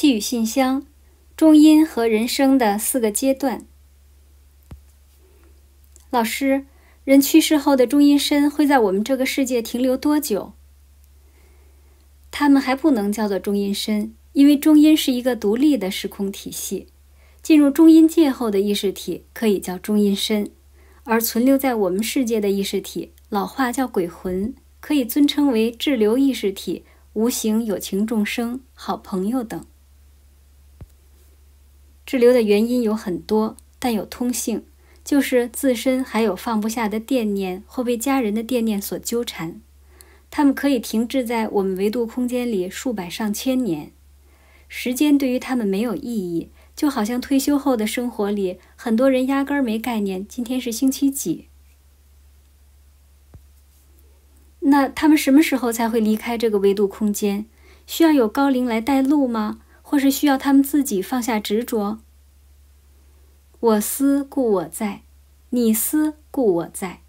寄语信箱，中阴和人生的四个阶段。老师，人去世后的中阴身会在我们这个世界停留多久？他们还不能叫做中阴身，因为中阴是一个独立的时空体系。进入中阴界后的意识体可以叫中阴身，而存留在我们世界的意识体，老话叫鬼魂，可以尊称为滞留意识体、无形有情众生、好朋友等。滞留的原因有很多，但有通性，就是自身还有放不下的惦念，或被家人的惦念所纠缠。他们可以停滞在我们维度空间里数百上千年，时间对于他们没有意义，就好像退休后的生活里，很多人压根儿没概念今天是星期几。那他们什么时候才会离开这个维度空间？需要有高龄来带路吗？或是需要他们自己放下执着，我思故我在，你思故我在，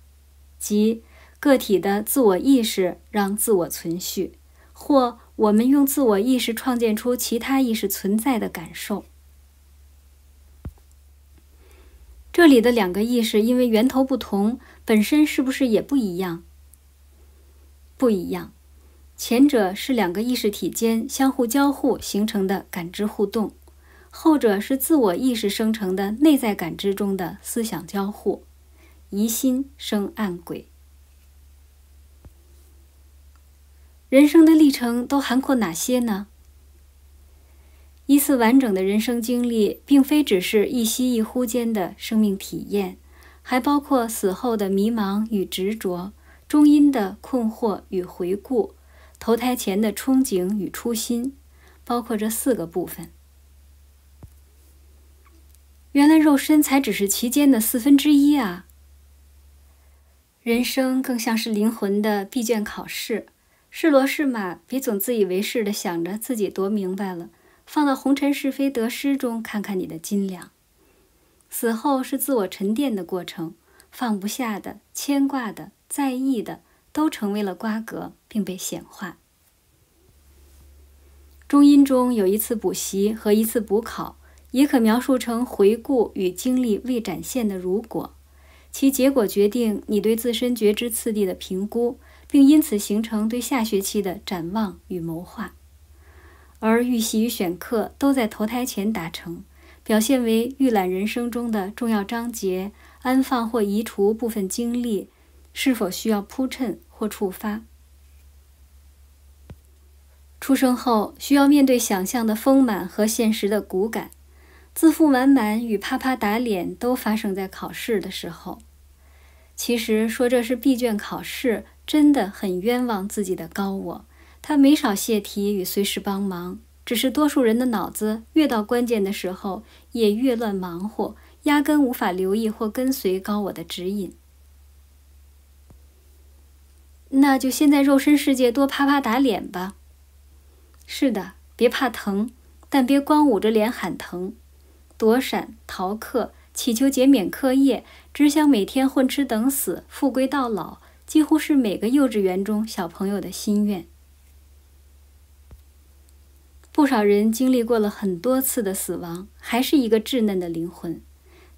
即个体的自我意识让自我存续，或我们用自我意识创建出其他意识存在的感受。这里的两个意识因为源头不同，本身是不是也不一样？不一样。前者是两个意识体间相互交互形成的感知互动，后者是自我意识生成的内在感知中的思想交互。疑心生暗鬼。人生的历程都涵括哪些呢？一次完整的人生经历，并非只是一吸一呼间的生命体验，还包括死后的迷茫与执着，终因的困惑与回顾。投胎前的憧憬与初心，包括这四个部分。原来肉身才只是其间的四分之一啊！人生更像是灵魂的闭卷考试，是骡是马，别总自以为是的想着自己多明白了，放到红尘是非得失中看看你的斤两。死后是自我沉淀的过程，放不下的、牵挂的、在意的。都成为了瓜葛，并被显化。中音中有一次补习和一次补考，也可描述成回顾与经历未展现的“如果”，其结果决定你对自身觉知次第的评估，并因此形成对下学期的展望与谋划。而预习与选课都在投胎前达成，表现为预览人生中的重要章节，安放或移除部分经历。是否需要铺衬或触发？出生后需要面对想象的丰满和现实的骨感，自负满满与啪啪打脸都发生在考试的时候。其实说这是闭卷考试，真的很冤枉自己的高我。他没少泄题与随时帮忙，只是多数人的脑子越到关键的时候也越乱忙活，压根无法留意或跟随高我的指引。那就先在肉身世界多啪啪打脸吧。是的，别怕疼，但别光捂着脸喊疼，躲闪、逃课、祈求减免课业，只想每天混吃等死，富贵到老，几乎是每个幼稚园中小朋友的心愿。不少人经历过了很多次的死亡，还是一个稚嫩的灵魂，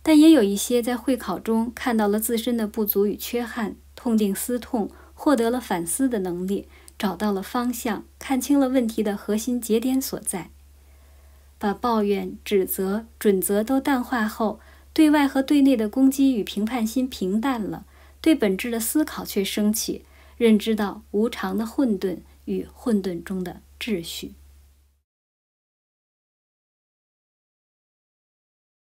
但也有一些在会考中看到了自身的不足与缺憾，痛定思痛。获得了反思的能力，找到了方向，看清了问题的核心节点所在。把抱怨、指责、准则都淡化后，对外和对内的攻击与评判心平淡了，对本质的思考却升起，认知到无常的混沌与混沌中的秩序。